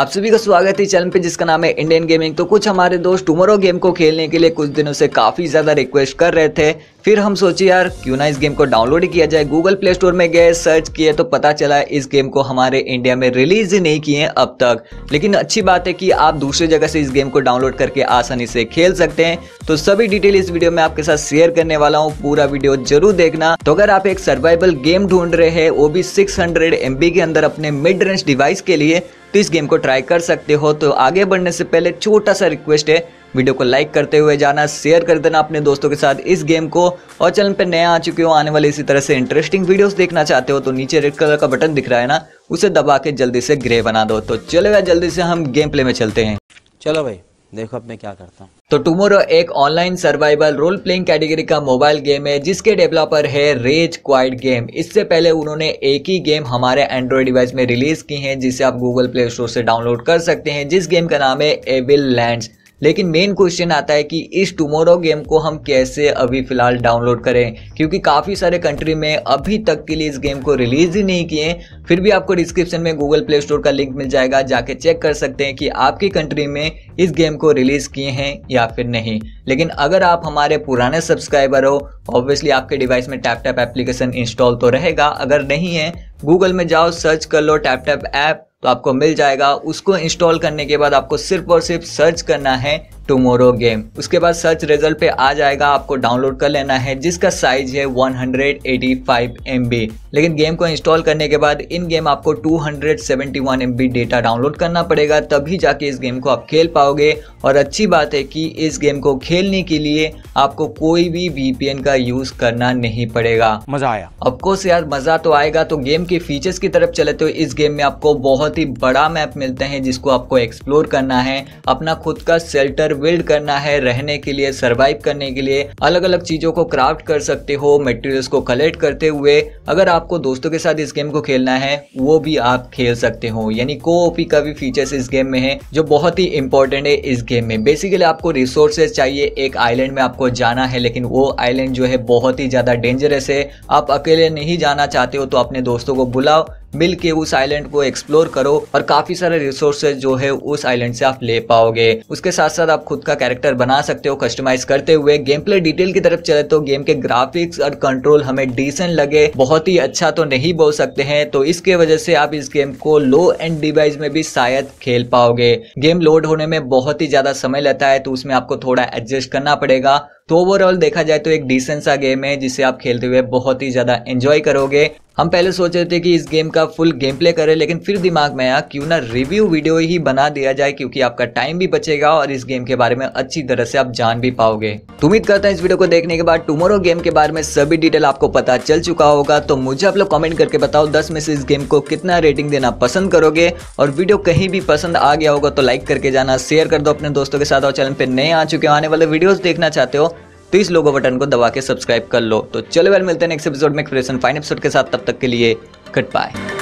आप सभी का स्वागत है चैनल पे जिसका नाम है इंडियन गेमिंग तो कुछ हमारे दोस्त टुमरो गेम को खेलने के लिए कुछ दिनों से काफ़ी ज़्यादा रिक्वेस्ट कर रहे थे फिर हम सोचे यार क्यों ना इस गेम को डाउनलोड किया जाए गूगल प्ले स्टोर में गए सर्च किए तो पता चला इस गेम को हमारे इंडिया में रिलीज ही नहीं किए अब तक लेकिन अच्छी बात है कि आप दूसरी जगह से इस गेम को डाउनलोड करके आसानी से खेल सकते हैं तो सभी डिटेल इस वीडियो में आपके साथ शेयर करने वाला हूँ पूरा वीडियो जरूर देखना तो अगर आप एक सर्वाइवल गेम ढूंढ रहे हैं वो भी सिक्स हंड्रेड के अंदर अपने मिड रेंज डिवाइस के लिए तो इस गेम को ट्राई कर सकते हो तो आगे बढ़ने से पहले छोटा सा रिक्वेस्ट है वीडियो को लाइक करते हुए जाना शेयर कर देना अपने दोस्तों के साथ इस गेम को और चैनल पर नया आ चुके हो आने वाले इसी तरह से इंटरेस्टिंग वीडियोस देखना चाहते हो तो नीचे रेड कलर का बटन दिख रहा है ना उसे दबा के जल्दी से ग्रे बना दो तो चलेगा जल्दी से हम गेम प्ले में चलते हैं चलो भाई देखो अब मैं क्या करता हूँ तो टुमोरो एक online survival role playing category का मोबाइल गेम है जिसके डेवलपर है रेज क्वाइट गेम इससे पहले उन्होंने एक ही गेम हमारे एंड्रॉयड डिवाइस में रिलीज की है जिसे आप गूगल प्ले स्टोर से डाउनलोड कर सकते हैं जिस गेम का नाम है एविल लैंड्स लेकिन मेन क्वेश्चन आता है कि इस टुमोरो गेम को हम कैसे अभी फ़िलहाल डाउनलोड करें क्योंकि काफ़ी सारे कंट्री में अभी तक के लिए इस गेम को रिलीज़ ही नहीं किए फिर भी आपको डिस्क्रिप्शन में गूगल प्ले स्टोर का लिंक मिल जाएगा जाके चेक कर सकते हैं कि आपकी कंट्री में इस गेम को रिलीज़ किए हैं या फिर नहीं लेकिन अगर आप हमारे पुराने सब्सक्राइबर हो ऑब्वियसली आपके डिवाइस में टैप टैप एप्लीकेशन इंस्टॉल तो रहेगा अगर नहीं है गूगल में जाओ सर्च कर लो टैप टैप ऐप तो आपको मिल जाएगा उसको इंस्टॉल करने के बाद आपको सिर्फ और सिर्फ सर्च करना है टुमोरो गेम उसके बाद सर्च रिजल्ट पे आ जाएगा आपको डाउनलोड कर लेना है जिसका साइज है 185 MB लेकिन गेम को इंस्टॉल करने के बाद इन गेम आपको 271 MB डेटा डाउनलोड करना पड़ेगा तभी जाके इस गेम को आप खेल पाओगे और अच्छी बात है कि इस गेम को खेलने के लिए आपको कोई भी वीपीएन का यूज करना नहीं पड़ेगा मजा आया अफकोर्स यार मजा तो आएगा तो गेम के फीचर्स की तरफ चले तो इस गेम में आपको बहुत ही बड़ा मैप मिलते हैं जिसको आपको एक्सप्लोर करना है अपना खुद का सेल्टर बिल्ड करना है रहने के लिए सर्वाइव करने के लिए अलग अलग चीज़ों को क्राफ्ट कर सकते हो मटेरियल्स को कलेक्ट करते हुए अगर आपको दोस्तों के साथ इस गेम को खेलना है वो भी आप खेल सकते हो यानी को ओपी का भी फीचर्स इस गेम में है जो बहुत ही इंपॉर्टेंट है इस गेम में बेसिकली आपको रिसोर्सेज चाहिए एक आइलैंड में आपको जाना है लेकिन वो आइलैंड जो है बहुत ही ज़्यादा डेंजरस है आप अकेले नहीं जाना चाहते हो तो अपने दोस्तों को बुलाओ मिल के उस आइलैंड को एक्सप्लोर करो और काफी सारे रिसोर्सेज जो है उस आइलैंड से आप ले पाओगे उसके साथ साथ आप खुद का कैरेक्टर बना सकते हो कस्टमाइज करते हुए गेम प्ले डिटेल की तरफ चले तो गेम के ग्राफिक्स और कंट्रोल हमें डिसेंट लगे बहुत ही अच्छा तो नहीं बोल सकते हैं तो इसके वजह से आप इस गेम को लो एंड डिवाइस में भी शायद खेल पाओगे गेम लोड होने में बहुत ही ज्यादा समय लेता है तो उसमें आपको थोड़ा एडजस्ट करना पड़ेगा तो ओवरऑल देखा जाए तो एक डिसेंट सा गेम है जिसे आप खेलते हुए बहुत ही ज़्यादा एंजॉय करोगे हम पहले सोच रहे थे कि इस गेम का फुल गेम प्ले करें लेकिन फिर दिमाग में आया क्यों ना रिव्यू वीडियो ही बना दिया जाए क्योंकि आपका टाइम भी बचेगा और इस गेम के बारे में अच्छी तरह से आप जान भी पाओगे तो उम्मीद करता हूं इस वीडियो को देखने के बाद टुमारो गेम के बारे में सभी डिटेल आपको पता चल चुका होगा तो मुझे आप लोग कॉमेंट करके बताओ दस में से इस गेम को कितना रेटिंग देना पसंद करोगे और वीडियो कहीं भी पसंद आ गया होगा तो लाइक करके जाना शेयर कर दो अपने दोस्तों के साथ और चैनल पर नए आ चुके आने वाले वीडियोज देखना चाहते हो तो इस लोगो बटन को दबा के सब्सक्राइब कर लो तो चलो वेल मिलते हैं नेक्स्ट एपिसोड में एक फाइन एपिसोड के साथ तब तक के लिए गुड बाय